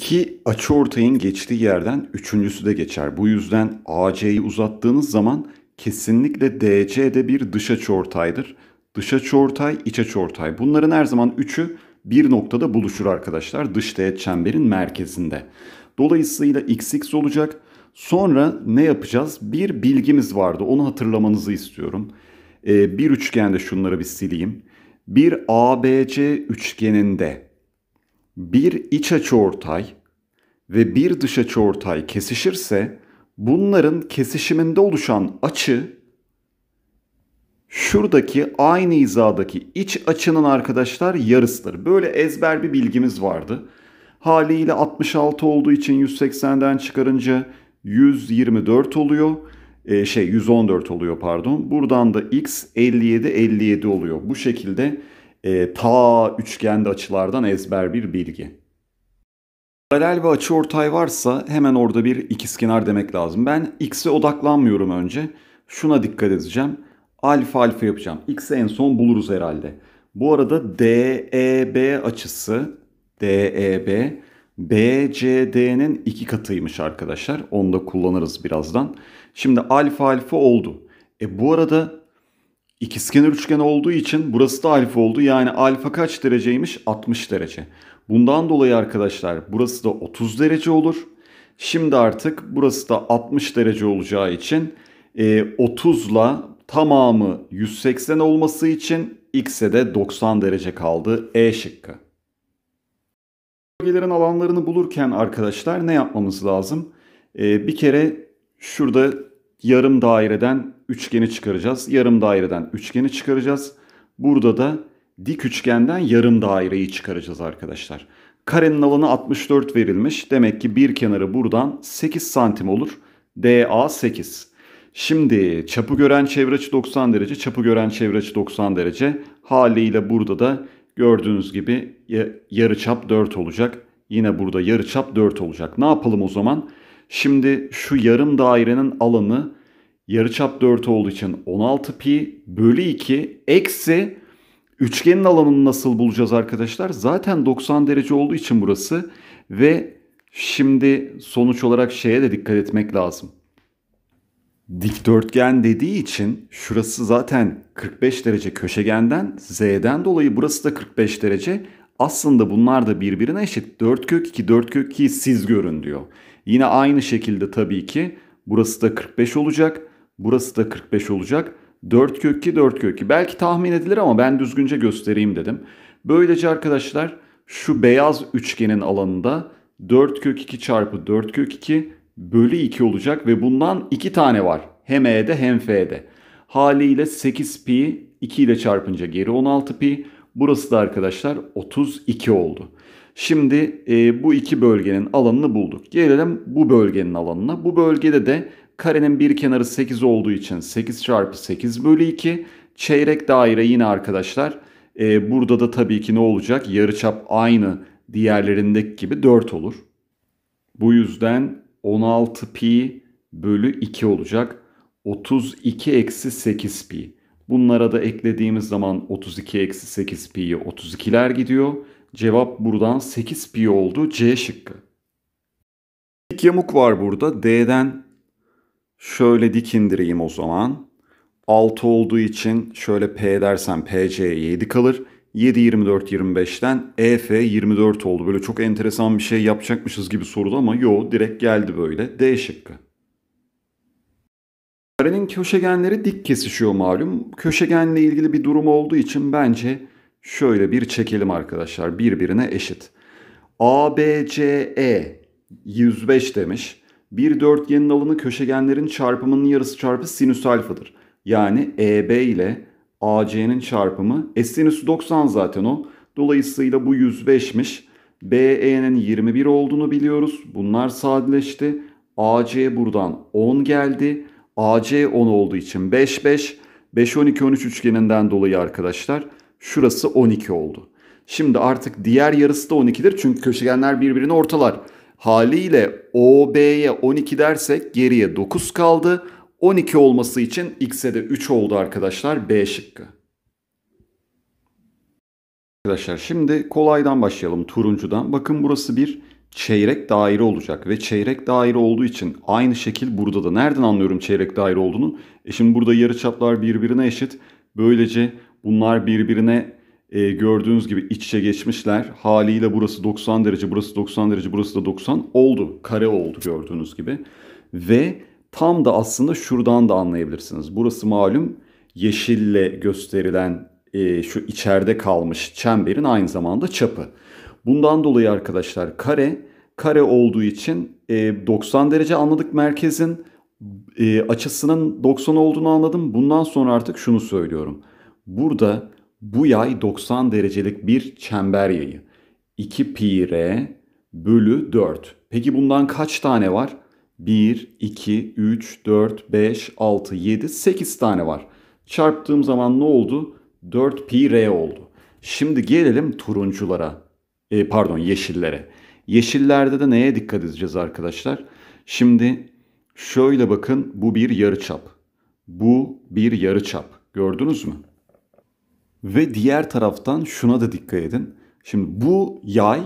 İki açı ortayın geçtiği yerden üçüncüsü de geçer. Bu yüzden AC'yi uzattığınız zaman kesinlikle DC de bir dış açı ortaydır. Dış açı ortay, iç açı ortay. Bunların her zaman üçü bir noktada buluşur arkadaşlar. Dış teğet çemberin merkezinde. Dolayısıyla xx olacak. Sonra ne yapacağız? Bir bilgimiz vardı. Onu hatırlamanızı istiyorum. Ee, bir üçgende şunları bir sileyim. Bir ABC üçgeninde bir iç açıortay ve bir dış açıortay kesişirse bunların kesişiminde oluşan açı şuradaki aynı hizadaki iç açının arkadaşlar yarısıdır. Böyle ezber bir bilgimiz vardı. Haliyle 66 olduğu için 180'den çıkarınca 124 oluyor. Ee, şey 114 oluyor pardon. Buradan da x 57 57 oluyor. Bu şekilde e, ta üçgende açılardan ezber bir bilgi. Paralel bir açı ortay varsa hemen orada bir ikizkenar demek lazım. Ben x'e odaklanmıyorum önce. Şuna dikkat edeceğim. Alfa alfa yapacağım. X'e en son buluruz herhalde. Bu arada DEB açısı DEB BCD'nin iki katıymış arkadaşlar. Onu da kullanırız birazdan. Şimdi alfa alfa oldu. E bu arada İkizkenar üçgen olduğu için burası da alfa oldu. Yani alfa kaç dereceymiş? 60 derece. Bundan dolayı arkadaşlar burası da 30 derece olur. Şimdi artık burası da 60 derece olacağı için 30 ile tamamı 180 olması için x'e de 90 derece kaldı E şıkkı. Bölgelerin alanlarını bulurken arkadaşlar ne yapmamız lazım? E, bir kere şurada yarım daireden üçgeni çıkaracağız. Yarım daireden üçgeni çıkaracağız. Burada da dik üçgenden yarım daireyi çıkaracağız arkadaşlar. Karenin alanı 64 verilmiş. Demek ki bir kenarı buradan 8 santim olur. DA 8. Şimdi çapı gören çevre açı 90 derece, çapı gören çevre açı 90 derece. Haliyle burada da gördüğünüz gibi yarı çap 4 olacak. Yine burada yarı çap 4 olacak. Ne yapalım o zaman? Şimdi şu yarım dairenin alanı yarıçap 4 olduğu için 16 pi bölü 2 eksi üçgenin alanını nasıl bulacağız arkadaşlar? Zaten 90 derece olduğu için burası ve şimdi sonuç olarak şeye de dikkat etmek lazım. Dikdörtgen dediği için şurası zaten 45 derece köşegenden z'den dolayı burası da 45 derece. Aslında bunlar da birbirine eşit. 4 kök 2 4 kök 2 siz görün diyor. Yine aynı şekilde tabii ki burası da 45 olacak. Burası da 45 olacak. 4 kök 2 4 kök 2. Belki tahmin edilir ama ben düzgünce göstereyim dedim. Böylece arkadaşlar şu beyaz üçgenin alanında 4 kök 2 çarpı 4 kök 2 bölü 2 olacak ve bundan 2 tane var. Hem E'de hem F'de. Haliyle 8 pi 2 ile çarpınca geri 16 pi. Burası da arkadaşlar 32 oldu. Şimdi e, bu iki bölgenin alanını bulduk. Gelelim bu bölgenin alanına. Bu bölgede de karenin bir kenarı 8 olduğu için 8 çarpı 8 bölü 2. Çeyrek daire yine arkadaşlar. E, burada da tabii ki ne olacak? Yarıçap aynı diğerlerindeki gibi 4 olur. Bu yüzden 16 pi bölü 2 olacak. 32 eksi 8 pi. Bunlara da eklediğimiz zaman 32 eksi 8 pi'ye 32'ler gidiyor. Cevap buradan 8 pi oldu C şıkkı. Dik yamuk var burada. D'den şöyle dik indireyim o zaman. 6 olduğu için şöyle P dersen PC 7 kalır. 7 24 25'ten EF 24 oldu. Böyle çok enteresan bir şey yapacakmışız gibi soruda ama yo direkt geldi böyle. D şıkkı. Karenin köşegenleri dik kesişiyor malum. Köşegenle ilgili bir durum olduğu için bence şöyle bir çekelim arkadaşlar. Birbirine eşit. ABCE 105 demiş. Bir dörtgenin alanı köşegenlerin çarpımının yarısı çarpı sinüs alfadır. Yani EB ile AC'nin çarpımı. E sinüsü 90 zaten o. Dolayısıyla bu 105'miş. BE'nin 21 olduğunu biliyoruz. Bunlar sadeleşti. AC buradan 10 geldi. AC 10 olduğu için 5 5. 5 12 13 üçgeninden dolayı arkadaşlar Şurası 12 oldu. Şimdi artık diğer yarısı da 12'dir çünkü köşegenler birbirini ortalar. Haliyle OB'ye 12 dersek geriye 9 kaldı. 12 olması için X'e de 3 oldu arkadaşlar B şıkkı. Arkadaşlar şimdi kolaydan başlayalım turuncudan. Bakın burası bir çeyrek daire olacak ve çeyrek daire olduğu için aynı şekil burada da. Nereden anlıyorum çeyrek daire olduğunu? E şimdi burada yarıçaplar birbirine eşit. Böylece Bunlar birbirine e, gördüğünüz gibi iç içe geçmişler. Haliyle burası 90 derece, burası 90 derece, burası da 90 oldu. Kare oldu gördüğünüz gibi. Ve tam da aslında şuradan da anlayabilirsiniz. Burası malum yeşille gösterilen e, şu içeride kalmış çemberin aynı zamanda çapı. Bundan dolayı arkadaşlar kare kare olduğu için e, 90 derece anladık merkezin e, açısının 90 olduğunu anladım. Bundan sonra artık şunu söylüyorum. Burada bu yay 90 derecelik bir çember yayı. 2 pi r bölü 4. Peki bundan kaç tane var? 1, 2, 3, 4, 5, 6, 7, 8 tane var. Çarptığım zaman ne oldu? 4 pi r oldu. Şimdi gelelim turunculara. E, pardon yeşillere. Yeşillerde de neye dikkat edeceğiz arkadaşlar? Şimdi şöyle bakın bu bir yarıçap. Bu bir yarıçap. Gördünüz mü? Ve diğer taraftan şuna da dikkat edin. Şimdi bu yay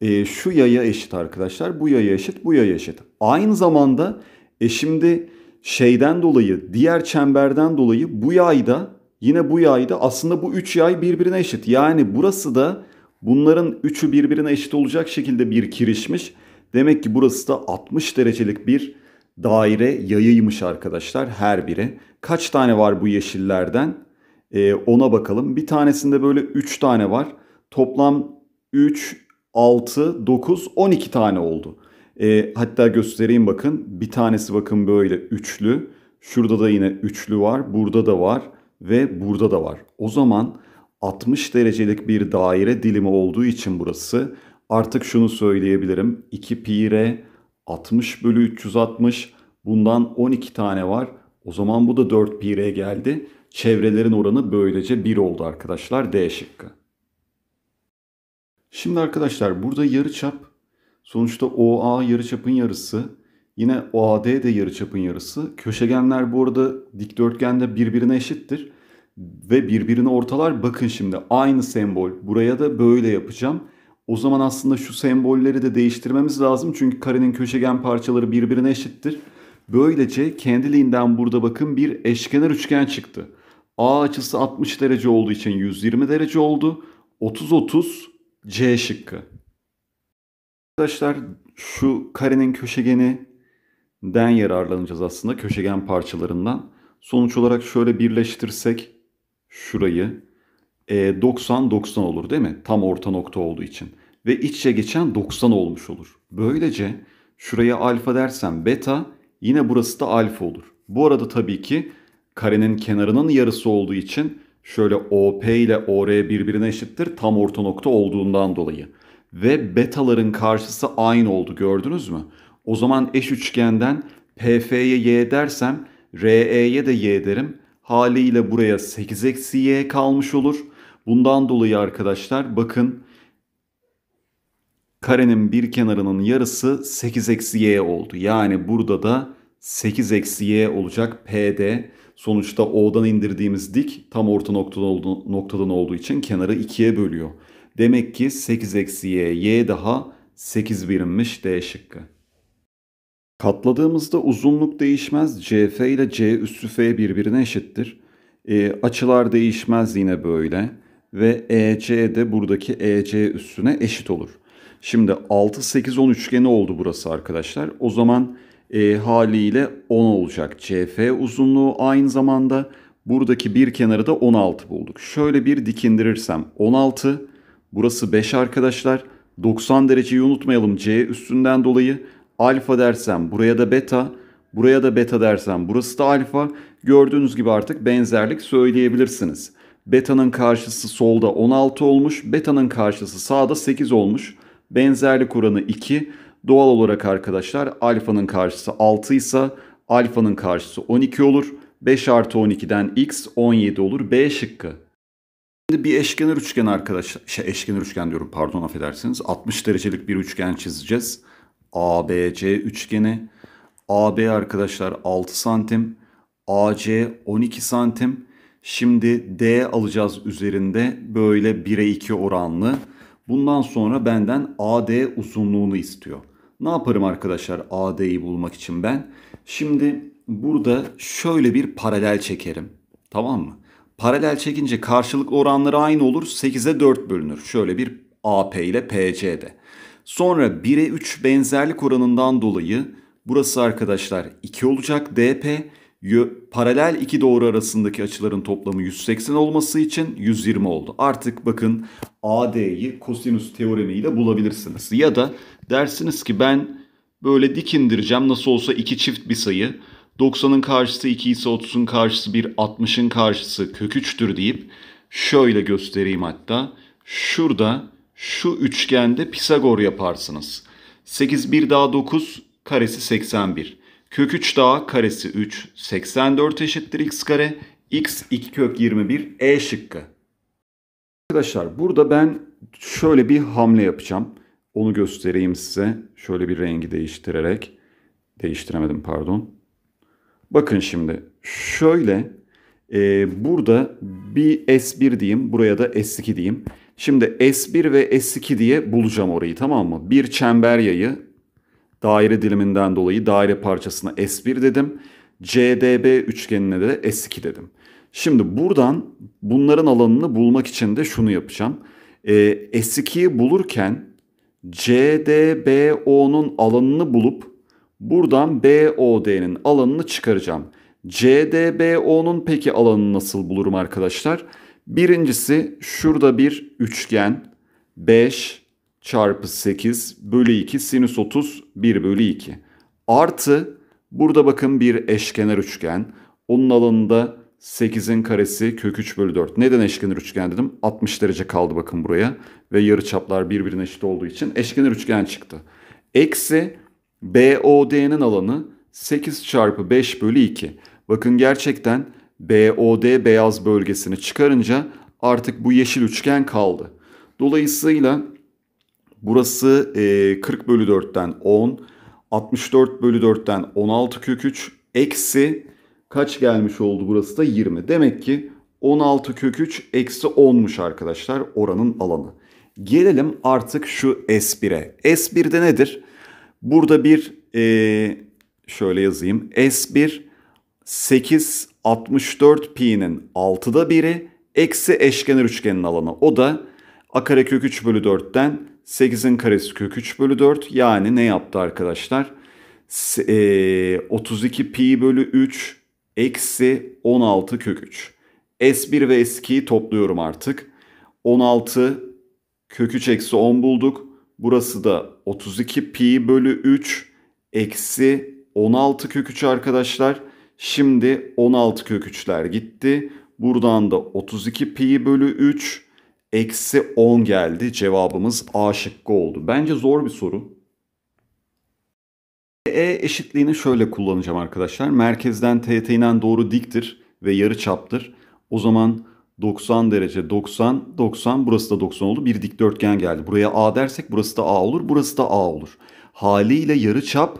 e, şu yaya eşit arkadaşlar. Bu yaya eşit, bu yaya eşit. Aynı zamanda e şimdi şeyden dolayı, diğer çemberden dolayı bu yayda yine bu yayda aslında bu üç yay birbirine eşit. Yani burası da bunların üçü birbirine eşit olacak şekilde bir kirişmiş. Demek ki burası da 60 derecelik bir daire yayıymış arkadaşlar her biri. Kaç tane var bu yeşillerden? E, ona bakalım. Bir tanesinde böyle 3 tane var. Toplam 3, 6, 9, 12 tane oldu. E, hatta göstereyim bakın. Bir tanesi bakın böyle üçlü. Şurada da yine üçlü var. Burada da var. Ve burada da var. O zaman 60 derecelik bir daire dilimi olduğu için burası. Artık şunu söyleyebilirim. 2 pi r 60 bölü 360 bundan 12 tane var. O zaman bu da 4 pi r geldi. Çevrelerin oranı böylece 1 oldu arkadaşlar D şıkkı. Şimdi arkadaşlar burada yarıçap sonuçta OA yarıçapın yarısı yine OAD de yarıçapın yarısı. Köşegenler bu arada dikdörtgende birbirine eşittir ve birbirine ortalar. Bakın şimdi aynı sembol buraya da böyle yapacağım. O zaman aslında şu sembolleri de değiştirmemiz lazım. Çünkü karenin köşegen parçaları birbirine eşittir. Böylece kendiliğinden burada bakın bir eşkenar üçgen çıktı. A açısı 60 derece olduğu için 120 derece oldu. 30-30 C şıkkı. Arkadaşlar şu karenin köşegeni den yararlanacağız aslında köşegen parçalarından. Sonuç olarak şöyle birleştirsek şurayı 90 e, 90 olur değil mi? Tam orta nokta olduğu için. Ve içe geçen 90 olmuş olur. Böylece şuraya alfa dersen beta yine burası da alfa olur. Bu arada tabii ki karenin kenarının yarısı olduğu için şöyle OP ile OR birbirine eşittir tam orta nokta olduğundan dolayı. Ve betaların karşısı aynı oldu gördünüz mü? O zaman eş üçgenden PF'ye y dersem RE'ye de y derim. Haliyle buraya 8 eksi y kalmış olur. Bundan dolayı arkadaşlar bakın karenin bir kenarının yarısı 8 eksi y oldu. Yani burada da 8 eksi y olacak PD. Sonuçta O'dan indirdiğimiz dik tam orta noktadan, oldu, noktadan olduğu için kenarı 2'ye bölüyor. Demek ki 8 eksi y, y daha 8 birimmiş D şıkkı. Katladığımızda uzunluk değişmez. CF ile C üssü F birbirine eşittir. E, açılar değişmez yine böyle. Ve EC de buradaki EC üssüne eşit olur. Şimdi 6, 8, 10 üçgeni oldu burası arkadaşlar. O zaman e, haliyle 10 olacak. CF uzunluğu aynı zamanda buradaki bir kenarı da 16 bulduk. Şöyle bir dikindirirsem 16 burası 5 arkadaşlar. 90 dereceyi unutmayalım C üstünden dolayı. Alfa dersem buraya da beta, buraya da beta dersem burası da alfa. Gördüğünüz gibi artık benzerlik söyleyebilirsiniz. Beta'nın karşısı solda 16 olmuş, beta'nın karşısı sağda 8 olmuş. Benzerlik oranı 2. Doğal olarak arkadaşlar alfanın karşısı 6 ise alfanın karşısı 12 olur. 5 artı 12'den x 17 olur. B şıkkı. Şimdi bir eşkenar üçgen arkadaşlar. Şey eşkenar üçgen diyorum pardon affedersiniz. 60 derecelik bir üçgen çizeceğiz. ABC üçgeni. AB arkadaşlar 6 santim. AC 12 santim. Şimdi D alacağız üzerinde böyle 1'e 2 oranlı. Bundan sonra benden AD uzunluğunu istiyor. Ne yaparım arkadaşlar AD'yi bulmak için ben? Şimdi burada şöyle bir paralel çekerim. Tamam mı? Paralel çekince karşılık oranları aynı olur. 8'e 4 bölünür. Şöyle bir AP ile PC'de. Sonra 1'e 3 benzerlik oranından dolayı burası arkadaşlar 2 olacak DP paralel iki doğru arasındaki açıların toplamı 180 olması için 120 oldu. Artık bakın AD'yi kosinüs teoremiyle bulabilirsiniz. Ya da dersiniz ki ben böyle dik indireceğim nasıl olsa iki çift bir sayı. 90'ın karşısı 2 ise 30'un karşısı 1, 60'ın karşısı kök 3'tür deyip şöyle göstereyim hatta. Şurada şu üçgende Pisagor yaparsınız. 8 1 daha 9 karesi 81. Kök 3 daha karesi 3 84 eşittir x kare. x 2 kök 21 e şıkkı. Arkadaşlar burada ben şöyle bir hamle yapacağım. Onu göstereyim size. Şöyle bir rengi değiştirerek. Değiştiremedim pardon. Bakın şimdi şöyle e, burada bir S1 diyeyim. Buraya da S2 diyeyim. Şimdi S1 ve S2 diye bulacağım orayı tamam mı? Bir çember yayı daire diliminden dolayı daire parçasına S1 dedim. CDB üçgenine de S2 dedim. Şimdi buradan bunların alanını bulmak için de şunu yapacağım. E, ee, S2'yi bulurken CDBO'nun alanını bulup buradan BOD'nin alanını çıkaracağım. CDBO'nun peki alanını nasıl bulurum arkadaşlar? Birincisi şurada bir üçgen 5 çarpı 8 bölü 2 sinüs 30 1 bölü 2. Artı burada bakın bir eşkenar üçgen. Onun alanında 8'in karesi kök 3 bölü 4. Neden eşkenar üçgen dedim? 60 derece kaldı bakın buraya. Ve yarı çaplar birbirine eşit olduğu için eşkenar üçgen çıktı. Eksi BOD'nin alanı 8 çarpı 5 bölü 2. Bakın gerçekten BOD beyaz bölgesini çıkarınca artık bu yeşil üçgen kaldı. Dolayısıyla Burası 40 bölü 4'ten 10, 64 bölü 4'ten 16 kök 3 eksi kaç gelmiş oldu burası da 20. Demek ki 16 kök 3 eksi 10'muş arkadaşlar oranın alanı. Gelelim artık şu S1'e. S1'de nedir? Burada bir şöyle yazayım. S1 8 64 pi'nin 6'da biri eksi eşkenar üçgenin alanı. O da a kare kök 3 bölü 4'ten 8'in karesi kök 3 bölü 4 yani ne yaptı arkadaşlar? E, 32 pi bölü 3 eksi 16 kök 3. S1 ve S2'yi topluyorum artık. 16 kök 3 eksi 10 bulduk. Burası da 32 pi bölü 3 eksi 16 kök 3 arkadaşlar. Şimdi 16 kök 3'ler gitti. Buradan da 32 pi bölü 3 Eksi 10 geldi. Cevabımız A şıkkı oldu. Bence zor bir soru. E eşitliğini şöyle kullanacağım arkadaşlar. Merkezden teğetinden doğru diktir ve yarı çaptır. O zaman 90 derece 90 90 burası da 90 oldu. Bir dikdörtgen geldi. Buraya A dersek burası da A olur. Burası da A olur. Haliyle yarı çap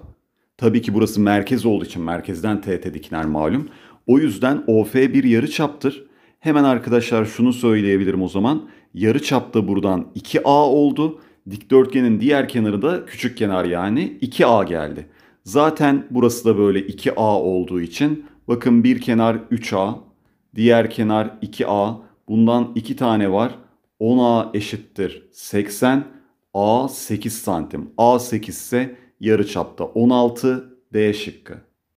tabii ki burası merkez olduğu için merkezden teğet dikiner malum. O yüzden OF bir yarı çaptır. Hemen arkadaşlar şunu söyleyebilirim o zaman. Yarı çapta buradan 2A oldu. Dikdörtgenin diğer kenarı da küçük kenar yani 2A geldi. Zaten burası da böyle 2A olduğu için bakın bir kenar 3A, diğer kenar 2A. Bundan 2 tane var. 10A eşittir 80. A 8 santim. A 8 ise yarı çapta 16. D şıkkı.